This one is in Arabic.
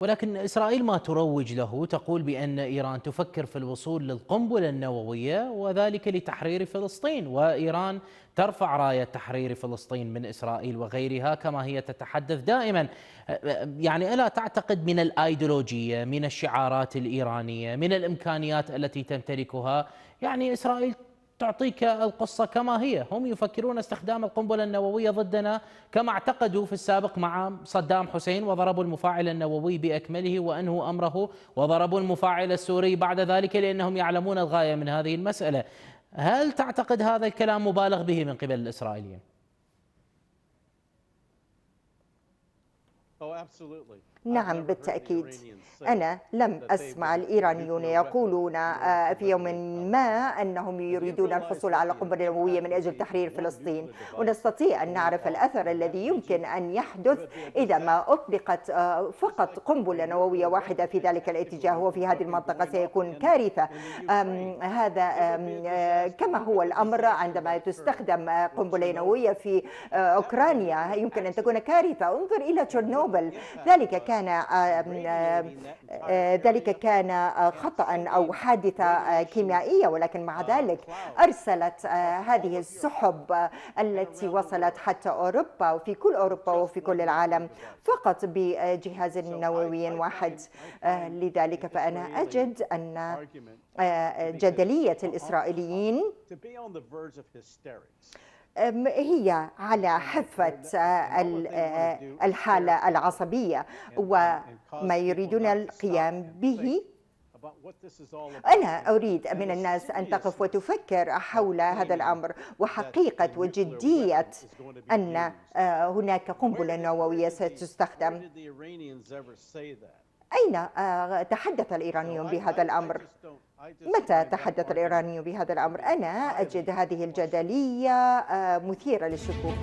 ولكن إسرائيل ما تروج له تقول بأن إيران تفكر في الوصول للقنبلة النووية وذلك لتحرير فلسطين وإيران ترفع راية تحرير فلسطين من إسرائيل وغيرها كما هي تتحدث دائما يعني ألا تعتقد من الأيديولوجية من الشعارات الإيرانية من الإمكانيات التي تمتلكها يعني إسرائيل تعطيك القصة كما هي هم يفكرون استخدام القنبلة النووية ضدنا كما اعتقدوا في السابق مع صدام حسين وضربوا المفاعل النووي بأكمله وأنهوا أمره وضربوا المفاعل السوري بعد ذلك لأنهم يعلمون الغاية من هذه المسألة هل تعتقد هذا الكلام مبالغ به من قبل الإسرائيليين؟ Oh, نعم بالتأكيد أنا لم أسمع الإيرانيون يقولون آه، في يوم ما أنهم يريدون الحصول على قنبلة نووية من أجل تحرير فلسطين ونستطيع أن نعرف الأثر الذي يمكن أن يحدث إذا ما أطلقت آه، فقط قنبلة نووية واحدة في ذلك الاتجاه وفي هذه المنطقة سيكون كارثة هذا آه، كما هو الأمر عندما تستخدم قنبلة نووية في أوكرانيا يمكن أن تكون كارثة انظر إلى تشيرنوبل نوبل ذلك كان آه، آه، آه، ذلك كان خطأ أو حادثة كيميائية ولكن مع ذلك أرسلت هذه السحب التي وصلت حتى أوروبا وفي كل أوروبا وفي كل العالم فقط بجهاز نووي واحد لذلك فأنا أجد أن جدلية الإسرائيليين هي على حافة آه، آه، الحالة العصبية وما يريدون القيام به أنا أريد من الناس أن تقف وتفكر حول هذا الأمر وحقيقة وجدية أن آه، هناك قنبلة نووية ستستخدم أين آه، تحدث الإيرانيون بهذا الأمر؟ متى تحدث الإيرانيون بهذا الأمر؟ أنا أجد هذه الجدلية آه، مثيرة للشكوك